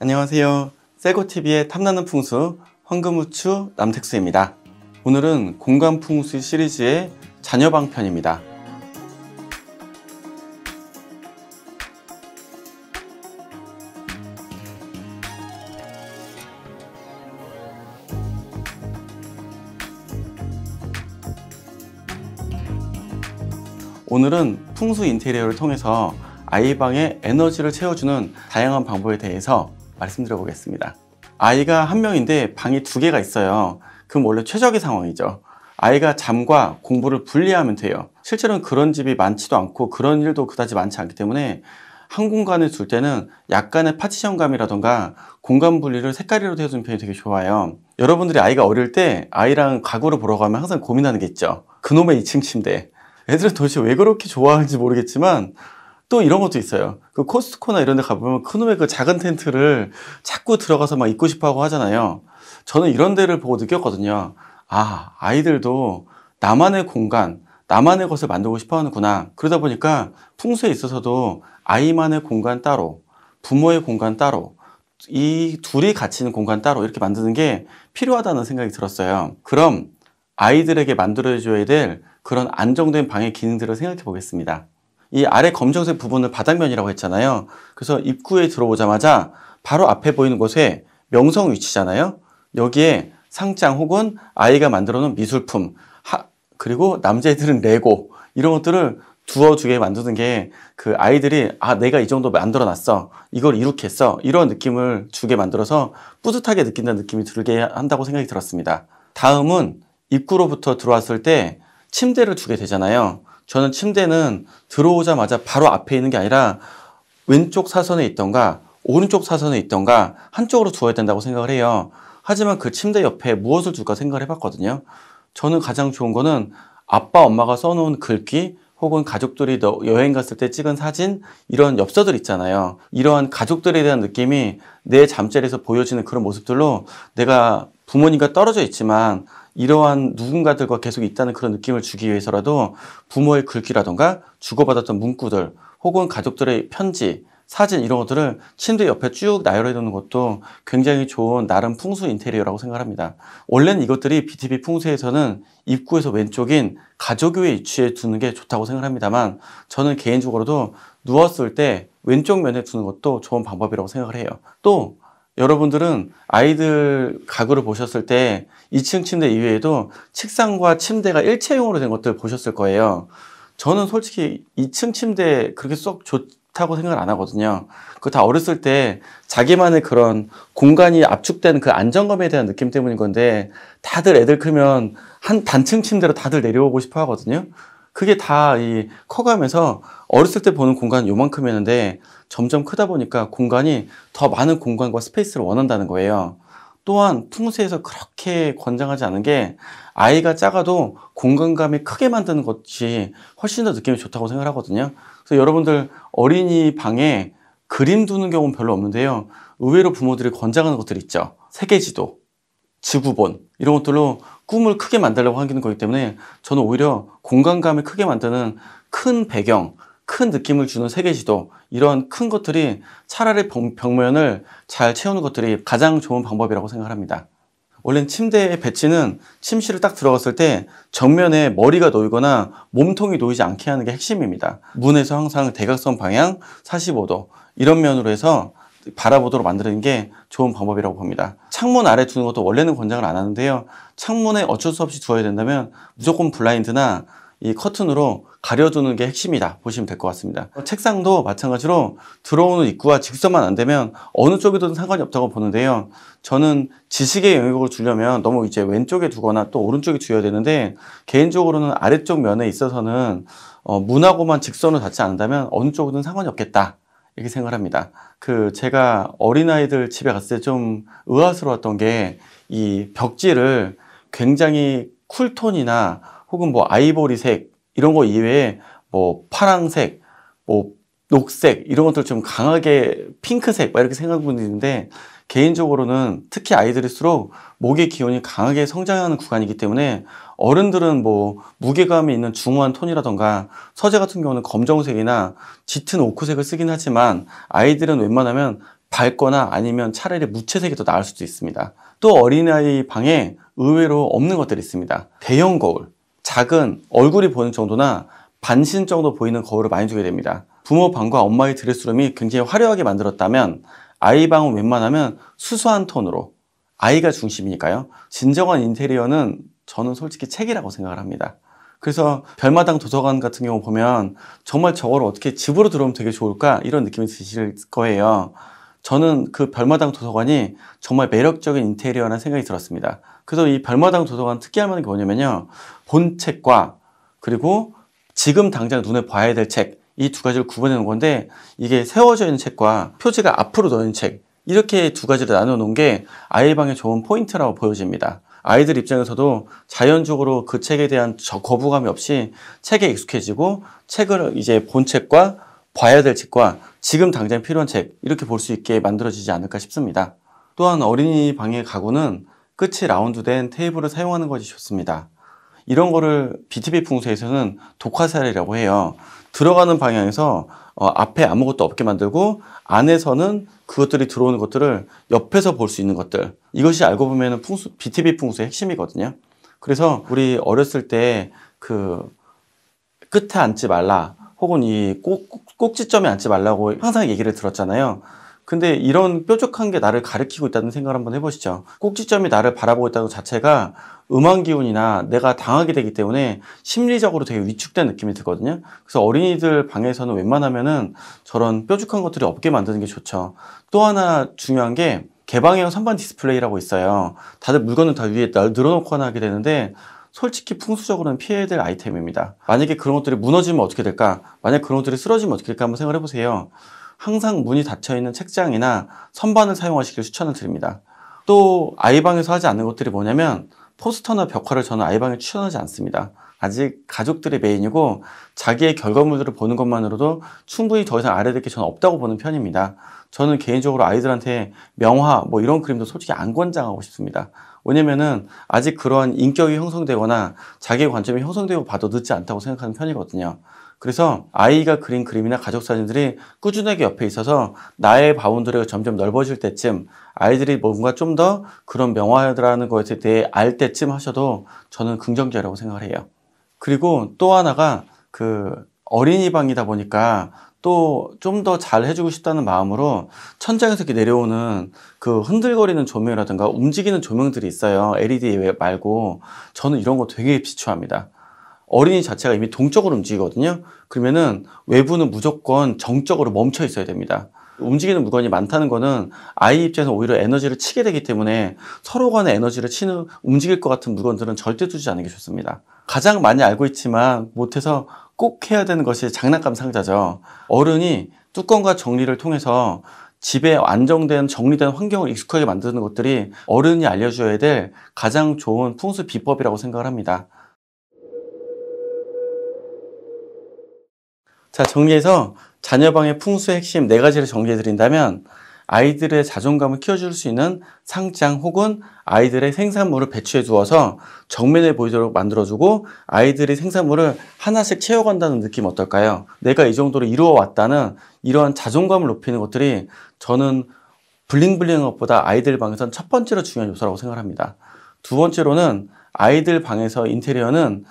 안녕하세요. 세고TV의 탐나는 풍수 황금우추 남택수입니다. 오늘은 공간풍수 시리즈의 자녀방 편입니다. 오늘은 풍수 인테리어를 통해서 아이 방의 에너지를 채워주는 다양한 방법에 대해서 말씀드려 보겠습니다. 아이가 한 명인데 방이 두 개가 있어요. 그럼 원래 최적의 상황이죠. 아이가 잠과 공부를 분리하면 돼요. 실제로는 그런 집이 많지도 않고 그런 일도 그다지 많지 않기 때문에 한 공간을 둘 때는 약간의 파티션감이라던가 공간 분리를 색깔이로 해주는 편이 되게 좋아요. 여러분들이 아이가 어릴 때 아이랑 가구를 보러 가면 항상 고민하는 게 있죠. 그놈의 2층 침대. 애들은 도대체 왜 그렇게 좋아하는지 모르겠지만 또 이런 것도 있어요. 그 코스트코나 이런 데 가보면 큰놈의그 작은 텐트를 자꾸 들어가서 막 입고 싶어 하고 하잖아요. 저는 이런 데를 보고 느꼈거든요. 아, 아이들도 나만의 공간, 나만의 것을 만들고 싶어 하는구나. 그러다 보니까 풍수에 있어서도 아이만의 공간 따로, 부모의 공간 따로, 이 둘이 같이 있는 공간 따로 이렇게 만드는 게 필요하다는 생각이 들었어요. 그럼 아이들에게 만들어줘야 될 그런 안정된 방의 기능들을 생각해 보겠습니다. 이 아래 검정색 부분을 바닥면이라고 했잖아요. 그래서 입구에 들어오자마자 바로 앞에 보이는 곳에 명성 위치잖아요. 여기에 상장 혹은 아이가 만들어 놓은 미술품, 하, 그리고 남자애들은 레고, 이런 것들을 두어주게 만드는 게 그 아이들이 아, 내가 이 정도 만들어 놨어. 이걸 이룩했어. 이런 느낌을 주게 만들어서 뿌듯하게 느낀다는 느낌이 들게 한다고 생각이 들었습니다. 다음은 입구로부터 들어왔을 때 침대를 주게 되잖아요. 저는 침대는 들어오자마자 바로 앞에 있는 게 아니라 왼쪽 사선에 있던가 오른쪽 사선에 있던가 한쪽으로 두어야 된다고 생각을 해요. 하지만 그 침대 옆에 무엇을 둘까 생각을 해봤거든요. 저는 가장 좋은 거는 아빠, 엄마가 써놓은 글귀 혹은 가족들이 여행 갔을 때 찍은 사진 이런 엽서들 있잖아요. 이러한 가족들에 대한 느낌이 내 잠자리에서 보여지는 그런 모습들로 내가 부모님과 떨어져 있지만 이러한 누군가들과 계속 있다는 그런 느낌을 주기 위해서라도 부모의 글귀라던가 주고받았던 문구들 혹은 가족들의 편지, 사진 이런 것들을 침대 옆에 쭉 나열해 두는 것도 굉장히 좋은 나름 풍수 인테리어라고 생각합니다. 원래는 이것들이 BTB 풍수에서는 입구에서 왼쪽인 가족교 위치해 두는 게 좋다고 생각합니다만 저는 개인적으로도 누웠을 때 왼쪽 면에 두는 것도 좋은 방법이라고 생각을 해요. 또 여러분들은 아이들 가구를 보셨을 때 2층 침대 이외에도 책상과 침대가 일체형으로 된 것들 보셨을 거예요. 저는 솔직히 2층 침대 그렇게 썩 좋다고 생각을 안 하거든요. 그거다 어렸을 때 자기만의 그런 공간이 압축된 그 안정감에 대한 느낌 때문인 건데 다들 애들 크면 한 단층 침대로 다들 내려오고 싶어 하거든요. 그게 다이 커가면서 어렸을 때 보는 공간 요만큼이었는데 점점 크다 보니까 공간이 더 많은 공간과 스페이스를 원한다는 거예요. 또한 풍수에서 그렇게 권장하지 않은 게 아이가 작아도 공간감이 크게 만드는 것이 훨씬 더 느낌이 좋다고 생각을 하거든요. 그래서 여러분들 어린이 방에 그림 두는 경우는 별로 없는데요. 의외로 부모들이 권장하는 것들 있죠. 세계지도, 지구본 이런 것들로 꿈을 크게 만들려고 하는 거기 때문에 저는 오히려 공간감을 크게 만드는 큰 배경, 큰 느낌을 주는 세계지도 이런 큰 것들이 차라리 벽면을 잘 채우는 것들이 가장 좋은 방법이라고 생각합니다. 원래는 침대의 배치는 침실을 딱 들어갔을 때 정면에 머리가 놓이거나 몸통이 놓이지 않게 하는 게 핵심입니다. 문에서 항상 대각선 방향 45도 이런 면으로 해서 바라보도록 만드는 게 좋은 방법이라고 봅니다. 창문 아래 두는 것도 원래는 권장을 안 하는데요. 창문에 어쩔 수 없이 두어야 된다면 무조건 블라인드나 이 커튼으로 가려두는 게 핵심이다 보시면 될 것 같습니다 어, 책상도 마찬가지로 들어오는 입구와 직선만 안 되면 어느 쪽이든 상관이 없다고 보는데요 저는 지식의 영역을 주려면 너무 이제 왼쪽에 두거나 또 오른쪽에 두어야 되는데 개인적으로는 아래쪽 면에 있어서는 어, 문하고만 직선을 닿지 않는다면 어느 쪽이든 상관이 없겠다 이렇게 생각을 합니다. 그 제가 어린아이들 집에 갔을 때 좀 의아스러웠던 게 이 벽지를 굉장히 쿨톤이나 혹은 뭐 아이보리색 이런 거 이외에 뭐 파랑색, 뭐 녹색 이런 것들 좀 강하게 핑크색 막 이렇게 생각하고 있는데 개인적으로는 특히 아이들일수록 목의 기운이 강하게 성장하는 구간이기 때문에 어른들은 뭐 무게감이 있는 중후한 톤이라던가 서재 같은 경우는 검정색이나 짙은 오크색을 쓰긴 하지만 아이들은 웬만하면 밝거나 아니면 차라리 무채색이 더 나을 수도 있습니다. 또 어린아이 방에 의외로 없는 것들이 있습니다. 대형 거울, 작은 얼굴이 보는 정도나 반신 정도 보이는 거울을 많이 주게 됩니다. 부모 방과 엄마의 드레스룸이 굉장히 화려하게 만들었다면 아이방은 웬만하면 수수한 톤으로 아이가 중심이니까요. 진정한 인테리어는 저는 솔직히 책이라고 생각을 합니다. 그래서 별마당 도서관 같은 경우 보면 정말 저걸 어떻게 집으로 들어오면 되게 좋을까 이런 느낌이 드실 거예요. 저는 그 별마당 도서관이 정말 매력적인 인테리어라는 생각이 들었습니다. 그래서 이 별마당 도서관 특이할 만한 게 뭐냐면요. 본 책과 그리고 지금 당장 눈에 봐야 될책 이두 가지를 구분해 놓은 건데 이게 세워져 있는 책과 표지가 앞으로 넣은 책 이렇게 두 가지를 나눠 놓은 게 아이방의 좋은 포인트라고 보여집니다. 아이들 입장에서도 자연적으로 그 책에 대한 저 거부감이 없이 책에 익숙해지고 책을 이제 본 책과 봐야 될 책과 지금 당장 필요한 책 이렇게 볼 수 있게 만들어지지 않을까 싶습니다. 또한 어린이 방의 가구는 끝이 라운드된 테이블을 사용하는 것이 좋습니다. 이런 거를 BTB 풍수에서는 독화살이라고 해요. 들어가는 방향에서 어, 앞에 아무것도 없게 만들고 안에서는 그것들이 들어오는 것들을 옆에서 볼 수 있는 것들 이것이 알고 보면 풍수, BTB 풍수의 핵심이거든요. 그래서 우리 어렸을 때 그 끝에 앉지 말라 혹은 이 꼭, 꼭지점에 앉지 말라고 항상 얘기를 들었잖아요. 근데 이런 뾰족한 게 나를 가리키고 있다는 생각을 한번 해보시죠. 꼭지점이 나를 바라보고 있다는 자체가 음한 기운이나 내가 당하게 되기 때문에 심리적으로 되게 위축된 느낌이 들거든요. 그래서 어린이들 방에서는 웬만하면은 저런 뾰족한 것들이 없게 만드는 게 좋죠. 또 하나 중요한 게 개방형 선반 디스플레이라고 있어요. 다들 물건을 다 위에 늘어놓거나 하게 되는데 솔직히 풍수적으로는 피해야 될 아이템입니다. 만약에 그런 것들이 무너지면 어떻게 될까? 만약에 그런 것들이 쓰러지면 어떻게 될까? 한번 생각해 보세요. 항상 문이 닫혀있는 책장이나 선반을 사용하시길 추천을 드립니다. 또 아이방에서 하지 않는 것들이 뭐냐면 포스터나 벽화를 저는 아이방에 추천하지 않습니다. 아직 가족들의 메인이고 자기의 결과물들을 보는 것만으로도 충분히 더 이상 아래될 게 저는 없다고 보는 편입니다. 저는 개인적으로 아이들한테 명화 뭐 이런 그림도 솔직히 안 권장하고 싶습니다. 왜냐면은 아직 그러한 인격이 형성되거나 자기의 관점이 형성되고 봐도 늦지 않다고 생각하는 편이거든요. 그래서 아이가 그린 그림이나 가족 사진들이 꾸준하게 옆에 있어서 나의 바운더리가 점점 넓어질 때쯤 아이들이 뭔가 좀 더 그런 명화라는 것에 대해 알 때쯤 하셔도 저는 긍정적이라고 생각을 해요. 그리고 또 하나가 그 어린이 방이다 보니까 또 좀 더 잘 해주고 싶다는 마음으로 천장에서 이렇게 내려오는 그 흔들거리는 조명이라든가 움직이는 조명들이 있어요. LED 말고 저는 이런 거 되게 비추합니다 어린이 자체가 이미 동적으로 움직이거든요. 그러면은 외부는 무조건 정적으로 멈춰 있어야 됩니다. 움직이는 물건이 많다는 거는 아이 입장에서 오히려 에너지를 치게 되기 때문에 서로 간의 에너지를 치는 움직일 것 같은 물건들은 절대 두지 않는 게 좋습니다. 가장 많이 알고 있지만 못해서 꼭 해야 되는 것이 장난감 상자죠. 어른이 뚜껑과 정리를 통해서 집에 안정된 정리된 환경을 익숙하게 만드는 것들이 어른이 알려줘야 될 가장 좋은 풍수 비법이라고 생각을 합니다. 자, 정리해서 자녀방의 풍수의 핵심 네 가지를 정리해드린다면 아이들의 자존감을 키워줄 수 있는 상장 혹은 아이들의 생산물을 배치해 두어서 정면에 보이도록 만들어주고 아이들이 생산물을 하나씩 채워간다는 느낌 어떨까요? 내가 이 정도로 이루어왔다는 이러한 자존감을 높이는 것들이 저는 블링블링한 것보다 아이들 방에서는첫 번째로 중요한 요소라고 생각합니다. 두 번째로는 아이들 방에서 인테리어는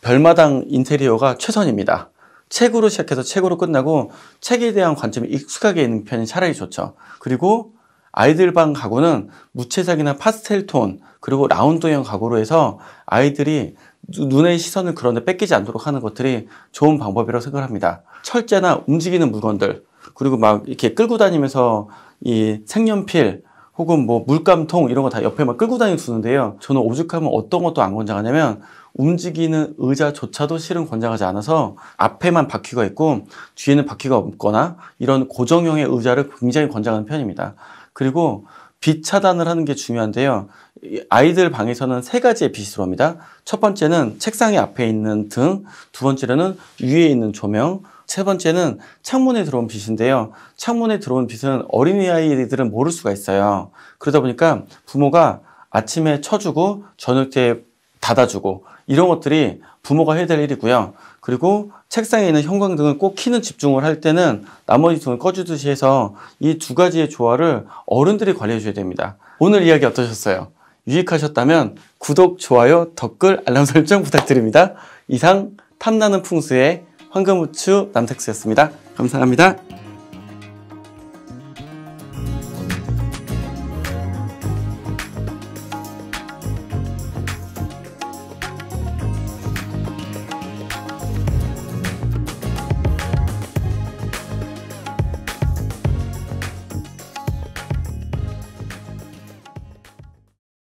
별마당 인테리어가 최선입니다. 책으로 시작해서 책으로 끝나고 책에 대한 관점이 익숙하게 있는 편이 차라리 좋죠. 그리고 아이들 방 가구는 무채색이나 파스텔 톤 그리고 라운드형 가구로 해서 아이들이 눈의 시선을 그런데 뺏기지 않도록 하는 것들이 좋은 방법이라고 생각합니다. 철제나 움직이는 물건들 그리고 막 이렇게 끌고 다니면서 이 색연필 혹은 뭐 물감통 이런 거 다 옆에만 끌고 다니고 두는데요. 저는 오죽하면 어떤 것도 안 권장하냐면 움직이는 의자조차도 실은 권장하지 않아서 앞에만 바퀴가 있고 뒤에는 바퀴가 없거나 이런 고정형의 의자를 굉장히 권장하는 편입니다. 그리고 빛 차단을 하는 게 중요한데요. 아이들 방에서는 세 가지의 빛이 들어옵니다. 첫 번째는 책상의 앞에 있는 등, 두 번째로는 위에 있는 조명, 세 번째는 창문에 들어온 빛인데요. 창문에 들어온 빛은 어린이아이들은 모를 수가 있어요. 그러다 보니까 부모가 아침에 쳐주고 저녁 때 닫아주고 이런 것들이 부모가 해야 될 일이고요. 그리고 책상에 있는 형광등을 꼭 키는 집중을 할 때는 나머지 등을 꺼주듯이 해서 이 두 가지의 조화를 어른들이 관리해 줘야 됩니다. 오늘 이야기 어떠셨어요? 유익하셨다면 구독, 좋아요, 댓글, 알람 설정 부탁드립니다. 이상 탐나는 풍수의 황금우추 남택수였습니다 감사합니다.